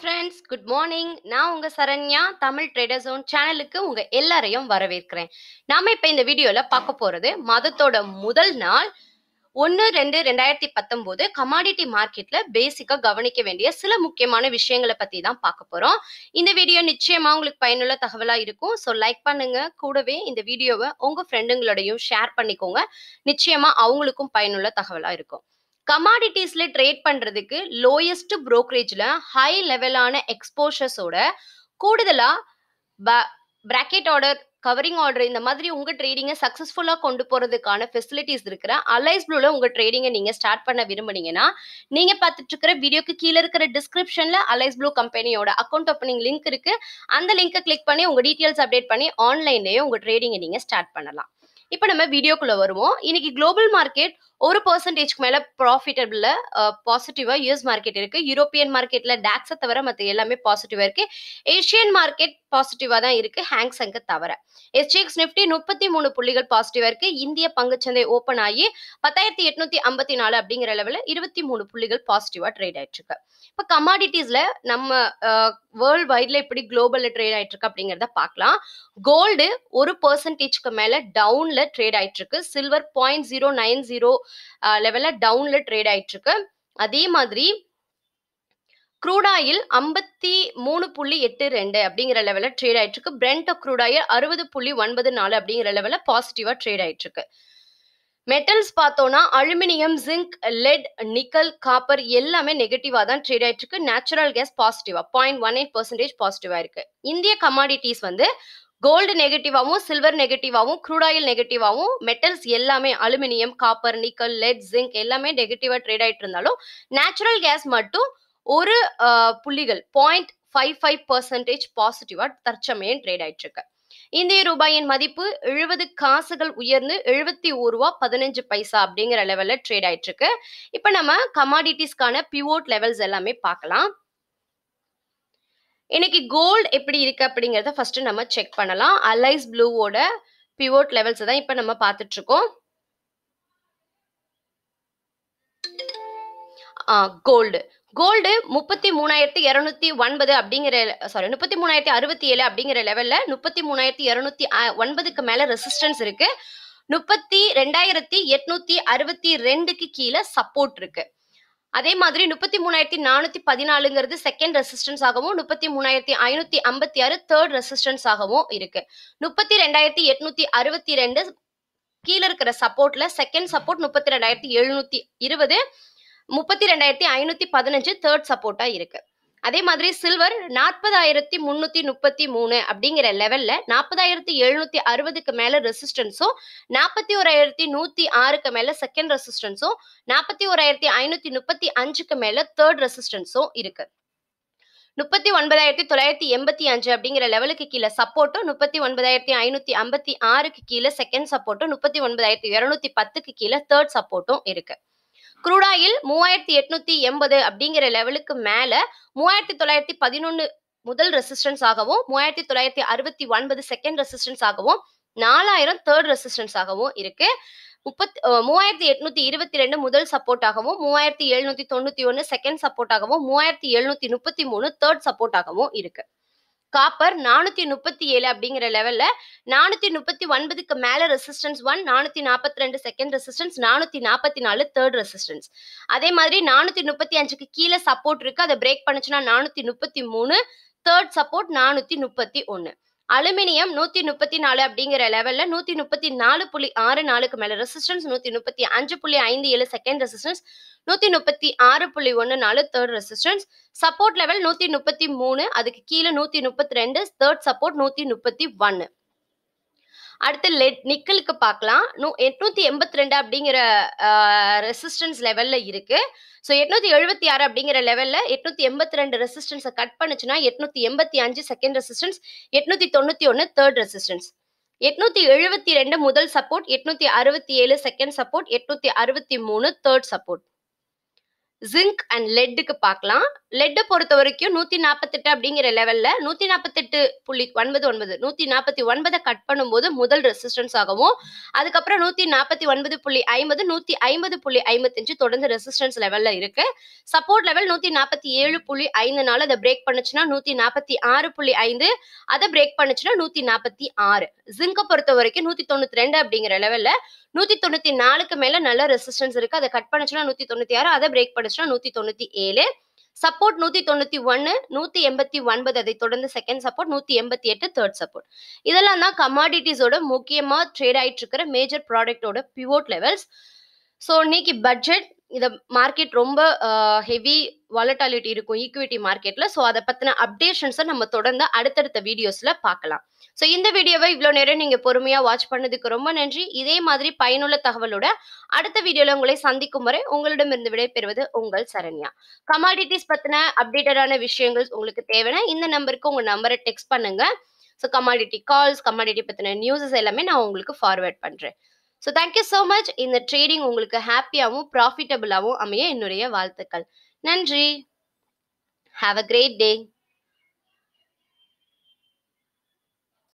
friends good morning நான் உங்கள் Saranya Tamil trader zone சேனலுக்கு உங்கள் எல்லாரையும் வரவேற்கிறேன் நாம் இப்போ இந்த வீடியோவில் பார்க்க போகிறது மதத்தோட முதல் நாள் ஒன்று ரெண்டு ரெண்டாயிரத்தி பத்தொம்போது கமாடிட்டி மார்க்கெட்டில் பேசிக்காக கவனிக்க வேண்டிய சில முக்கியமான விஷயங்களை பற்றி தான் பார்க்க போகிறோம் இந்த வீடியோ நிச்சயமாக உங்களுக்கு பயனுள்ள தகவலாக இருக்கும் ஸோ லைக் பண்ணுங்கள் கூடவே இந்த வீடியோவை உங்கள் ஃப்ரெண்டுங்களோடையும் ஷேர் பண்ணிக்கோங்க நிச்சயமாக அவங்களுக்கும் பயனுள்ள தகவலாக இருக்கும் கமாடிட்டிஸ்ல ட்ரேட் பண்றதுக்கு லோயஸ்ட் ப்ரோக்கரேஜ்ல ஹை லெவலான எக்ஸ்போஷர்ஸோட கூடுதலா பிராக்கெட் ஆர்டர் கவரிங் ஆர்டர் இந்த மாதிரி உங்கள் ட்ரேடிங்கை சக்ஸஸ்ஃபுல்லாக கொண்டு போகிறதுக்கான ஃபெசிலிட்டிஸ் இருக்கிற அலைஸ் ப்ளூவில் உங்கள் ட்ரேடிங்கை நீங்கள் ஸ்டார்ட் பண்ண விரும்புனீங்கன்னா நீங்கள் பார்த்துட்டு இருக்கிற வீடியோக்கு கீழே இருக்கிற டிஸ்கிரிப்ஷனில் அலைஸ் ப்ளூ கம்பெனியோட அக்கௌண்ட் ஓப்பனிங் லிங்க் இருக்குது அந்த லிங்கை கிளிக் பண்ணி உங்கள் டீட்டெயில்ஸ் அப்டேட் பண்ணி ஆன்லைன்லேயே உங்கள் ட்ரேடிங்கை நீங்கள் ஸ்டார்ட் பண்ணலாம் இப்போ நம்ம வீடியோக்குள்ளே வருவோம் இன்னைக்கு குளோபல் மார்க்கெட் ஒரு பர்சன்டேஜ்க்கு மேல ப்ராஃபிட்டபிள் பாசிட்டிவா யூஎஸ் மார்க்கெட் இருக்கு யூரோப்பியன் மார்க்கெட்ல டாக்ஸ தவிர மற்ற எல்லாமே பாசிட்டிவா இருக்கு ஏஷியன் மார்க்கெட் பாசிட்டிவா தான் இருக்கு ஹேங் சங்க தவிர எஸ்டிஎக்ஸ் நிப்டி முப்பத்தி மூணு புள்ளிகள் பாசிட்டிவா இருக்கு இந்திய பங்குச்சந்தை ஓப்பன் ஆகி பத்தாயிரத்தி எட்நூத்தி ஐம்பத்தி நாலு அப்படிங்கிற லெவல இருபத்தி மூணு புள்ளிகள் பாசிட்டிவா ட்ரேட் ஆயிட்டு இருக்கு இப்போ கமாடிட்டிஸ்ல நம்ம வேர்ல்டு வைட்ல எப்படி குளோபல்ல ட்ரேட் ஆயிட்டு இருக்கு அப்படிங்கிறத பார்க்கலாம் கோல்டு ஒரு பர்சன்டேஜ்க்கு மேல டவுன்ல ட்ரேட் ஆயிட்டு இருக்கு silver point zero nine zero லெவலில் டவுனில் ட்ரேட் ஆகிட்டு இருக்கு அதே மாதிரி க்ரூடாயில் ஐம்பத்தி மூணு புள்ளி எட்டு ரெண்டு அப்படிங்கிற லெவலில் ட்ரேட் ஆயிட்டு இருக்கு பிரெண்ட் க்ரூடாயில் அறுபது புள்ளி ஒன்பது நாலு அப்படிங்கிற லெவலில் பாசிட்டிவாக ட்ரேட் ஆயிட்டு இருக்கு மெட்டல்ஸ் பார்த்தோம்னா aluminium zinc lead nickel copper எல்லாமே நெகட்டிவாக தான் ட்ரேட் ஆயிட்டு இருக்கு நேச்சுரல் கேஸ் பாசிட்டிவா பாயிண்ட் ஒன் எயிட் பர்சன்டேஜ் பாசிட்டிவா இருக்கு இந்திய கமாடிட்டிஸ் வந்து கோல்டு நெகட்டிவாகவும் சில்வர் நெகட்டிவாகவும் க்ரூட் ஆயில் நெகட்டிவாகவும் மெட்டல்ஸ் எல்லாமே aluminium copper nickel lead zinc எல்லாமே நெகட்டிவாக ட்ரேட் ஆகிட்டு இருந்தாலும் நேச்சுரல் கேஸ் மட்டும் ஒரு புள்ளிகள் பாயிண்ட் ஃபைவ் ஃபைவ் பர்சன்டேஜ் பாசிட்டிவாக தற்சமயம் ட்ரேட் ஆகிட்டு இந்திய ரூபாயின் மதிப்பு எழுபது காசுகள் உயர்ந்து எழுபத்தி ஒரு ரூபா பதினஞ்சு பைசா அப்படிங்கிற லெவலில் ட்ரேட் ஆயிட்டு இருக்கு இப்போ நம்ம கமாடிட்டிஸ்க்கான பிவோட் லெவல்ஸ் எல்லாமே பார்க்கலாம் இன்னைக்கு கோல்டு எப்படி இருக்கு அப்படிங்கிறத ஃபர்ஸ்ட் நம்ம செக் பண்ணலாம் அலைஸ் ப்ளூவோட பிவோட் லெவல்ஸ் தான் இப்போ நம்ம பார்த்துட்டு இருக்கோம் கோல்டு கோல்டு முப்பத்தி மூணாயிரத்தி இரநூத்தி ஒன்பது அப்படிங்கிற சாரி முப்பத்தி மூணாயிரத்தி அறுபத்தி ஏழு அப்படிங்கிற லெவல்ல முப்பத்தி மூணாயிரத்தி இரநூத்தி ஒன்பதுக்கு மேல ரெசிஸ்டன்ஸ் இருக்கு முப்பத்தி ரெண்டாயிரத்தி எட்நூத்தி அறுபத்தி ரெண்டுக்கு கீழே சப்போர்ட் இருக்கு அதே மாதிரி முப்பத்தி மூணாயிரத்தி நானூத்தி பதினாலுங்கிறது செகண்ட் ரெசிஸ்டன்ஸ் ஆகவும் முப்பத்தி மூணாயிரத்தி ஐநூத்தி ஐம்பத்தி ஆறு தேர்ட் ரெசிஸ்டன்ஸ் ஆகவும் இருக்கு முப்பத்தி ரெண்டாயிரத்தி எட்நூத்தி அறுபத்தி ரெண்டு கீழே இருக்கிற சப்போர்ட்ல செகண்ட் சப்போர்ட் முப்பத்தி ரெண்டாயிரத்தி எழுநூத்தி இருபது முப்பத்தி ரெண்டாயிரத்தி ஐநூத்தி பதினஞ்சு தேர்ட் சப்போர்ட்டா இருக்கு அதே மாதிரி சில்வர் நாற்பதாயிரத்தி முன்னூத்தி முப்பத்தி மூணு அப்படிங்கிற லெவல்ல நாற்பதாயிரத்தி எழுநூத்தி அறுபதுக்கு மேல ரெசிஸ்டன்ஸும் நாற்பத்தி ஓராயிரத்தி நூத்தி ஆறுக்கு மேல செகண்ட் ரெசிஸ்டன்ஸும் நாற்பத்தி ஓராயிரத்தி ஐநூத்தி முப்பத்தி அஞ்சுக்கு மேல தேர்ட் ரெசிஸ்டன்ஸும் இருக்கு முப்பத்தி ஒன்பதாயிரத்தி தொள்ளாயிரத்தி எண்பத்தி அஞ்சு அப்படிங்கிற லெவலுக்கு கீழே சப்போர்ட்டும் முப்பத்தி ஒன்பதாயிரத்தி ஐநூத்தி ஐம்பத்தி ஆறுக்கு கீழே செகண்ட் சப்போர்ட்டும் முப்பத்தி ஒன்பதாயிரத்தி இருநூத்தி பத்துக்கு கீழே தேர்ட் சப்போர்ட்டும் இருக்கு குரூடாயில் மூவாயிரத்தி எட்நூத்தி எண்பது அப்படிங்கிற லெவலுக்கு மேல மூவாயிரத்தி தொள்ளாயிரத்தி பதினொன்னு முதல் ரெசிஸ்டன்ஸ் ஆகவும் மூவாயிரத்தி தொள்ளாயிரத்தி அறுபத்தி ஒன்பது செகண்ட் ரெசிஸ்டன்ஸ் ஆகவும் நாலாயிரம் தேர்ட் ரெசிஸ்டன்ஸ் ஆகவும் இருக்கு முப்பத்தி மூவாயிரத்தி எட்நூத்தி இருபத்தி ரெண்டு முதல் சப்போர்ட்டாகவும் மூவாயிரத்தி எழுநூத்தி தொண்ணூத்தி ஒன்னு செகண்ட் சப்போர்ட்டாகவும் மூவாயிரத்தி எழுநூத்தி முப்பத்தி மூணு தேர்ட் சப்போர்ட்டாகவும் இருக்கு காப்பர் நானூற்றி முப்பத்தி ஏழு அப்படிங்கிற லெவலில் நானூற்றி முப்பத்தி ஒன்பதுக்கு மேலே ரெசிஸ்டன்ஸ் ஒன் நானூற்றி நாற்பத்தி ரெண்டு செகண்ட் ரெசிஸ்டன்ஸ் நானூற்றி நாற்பத்தி நாலு தேர்ட் ரெசிஸ்டன்ஸ் அதே மாதிரி நானூற்றி முப்பத்தி அஞ்சுக்கு கீழே சப்போர்ட் இருக்குது அதை பிரேக் பண்ணுச்சுன்னா நானூற்றி முப்பத்தி மூணு தேர்ட் சப்போர்ட் நானூற்றி முப்பத்தி ஒன்று அலுமினியம் நூத்தி முப்பத்தி நாலு அப்படிங்கிற லெவல்ல நூத்தி முப்பத்தி நாலு புள்ளி ஆறு நாலுக்கு மேல ரெசிஸ்டன்ஸ் நூத்தி முப்பத்தி அஞ்சு புள்ளி ஐந்து ஏழு செகண்ட் ரெசிஸ்டன்ஸ் நூத்தி முப்பத்தி ஆறு புள்ளி ஒன்னு நாலு தேர்ட் ரெசிஸ்டன்ஸ் சப்போர்ட் லெவல் நூத்தி முப்பத்தி மூணு அதுக்கு கீழே நூத்தி முப்பத்தி ரெண்டு தேர்ட் சப்போர்ட் நூத்தி முப்பத்தி ஒன்னு அடுத்து லெட் நிக்கலுக்கு பார்க்கலாம் நூ எட்நூத்தி எண்பத்தி ரெண்டு அப்படிங்கிற ரெசிஸ்டன்ஸ் லெவல்ல இருக்கு ஸோ எட்நூத்தி எழுபத்தி ஆறு அப்படிங்கிற லெவல்ல எட்நூத்தி எண்பத்தி ரெண்டு ரெசிஸ்டன்ஸை கட் பண்ணுச்சுன்னா எட்நூத்தி எண்பத்தி அஞ்சு செகண்ட் ரெசிஸ்டன்ஸ் எட்நூத்தி தொண்ணூத்தி ஒன்று தேர்ட் ரெசிஸ்டன்ஸ் எட்நூத்தி எழுபத்தி ரெண்டு முதல் சப்போர்ட் எட்நூத்தி அறுபத்தி ஏழு செகண்ட் சப்போர்ட் எட்நூத்தி அறுபத்தி மூணு தேர்ட் சப்போர்ட் ஜிங்க் அண்ட் லெட்டுக்கு பார்க்கலாம் லெட்டை பொறுத்த வரைக்கும் நூற்றி நாற்பத்தெட்டு அப்படிங்கிற நூத்தி நூற்றி நாற்பத்தெட்டு புள்ளி ஒன்பது ஒன்பது நூத்தி நாற்பத்தி ஒன்பதை கட் பண்ணும்போது முதல் ரெசிஸ்டன்ஸ் ஆகவும் அதுக்கப்புறம் நூத்தி நாற்பத்தி ஒன்பது புள்ளி ஐம்பது நூத்தி ஐம்பது புள்ளி ஐம்பத்தஞ்சு தொடர்ந்து ரெசிஸ்டன்ஸ் லெவல்ல இருக்கு சப்போர்ட் லெவல் நூத்தி நாற்பத்தி ஏழு புள்ளி ஐந்து நாள் அதை பிரேக் பண்ணுச்சுன்னா நூத்தி நாற்பத்தி ஆறு புள்ளி ஐந்து அதை பிரேக் பண்ணுச்சுன்னா நூத்தி நாற்பத்தி ஆறு ஜிங்கை பொறுத்த வரைக்கும் நூத்தி தொண்ணூத்தி ரெண்டு அப்படிங்கிற லெவல்ல நூத்தி தொண்ணூத்தி நாலுக்கு மேல நல்ல ரெசிஸ்டன்ஸ் இருக்கு அதை கட் பண்ணுச்சுன்னா நூத்தி தொண்ணூத்தி ஆறு அதை பிரேக் பண்ணு வந்துச்சுன்னா நூத்தி தொண்ணூத்தி ஏழு சப்போர்ட் நூத்தி தொண்ணூத்தி ஒன்னு நூத்தி எண்பத்தி ஒன்பது அதை தொடர்ந்து செகண்ட் சப்போர்ட் நூத்தி எண்பத்தி எட்டு தேர்ட் சப்போர்ட் இதெல்லாம் தான் கமாடிட்டிஸோட முக்கியமா ட்ரேட் ஆயிட்டு இருக்கிற மேஜர் ப்ராடக்டோட பிவோட் லெவல்ஸ் ஸோ இன்னைக்கு பட்ஜெட் இந்த மார்க்கெட் ரொம்ப ஹெவி வாலட்டாலிட்டி இருக்கும் ஈக்விட்டி மார்க்கெட்ல ஸோ அதை பத்தின அப்டேஷன்ஸை நம்ம தொடர்ந்து அடுத்தடுத்த வீடியோஸ்ல பார்க்கலாம் ஸோ இந்த வீடியோவை இவ்வளோ நேரம் நீங்க பொறுமையா வாட்ச் பண்ணதுக்கு ரொம்ப நன்றி இதே மாதிரி பயனுள்ள தகவலோட அடுத்த வீடியோல உங்களை சந்திக்கும் வரை உங்களிடமிருந்து விடைபெறுவது உங்கள் சரண்யா கமாடிட்டிஸ் பத்தின அப்டேட்டடான விஷயங்கள் உங்களுக்கு தேவைன்னா இந்த நம்பருக்கு உங்க நம்பரை டெக்ஸ்ட் பண்ணுங்க ஸோ கமாடிட்டி கால்ஸ் கமாடிட்டி பற்றின நியூஸஸ் எல்லாமே நான் உங்களுக்கு ஃபார்வேர்ட் பண்ணுறேன் ஸோ தேங்க்யூ ஸோ மச் இந்த ட்ரேடிங் உங்களுக்கு ஹாப்பியாகவும் ப்ராஃபிட்டபுளாகவும் அமைய என்னுடைய வாழ்த்துக்கள் நன்றி ஹாவ் அ கிரேட் டே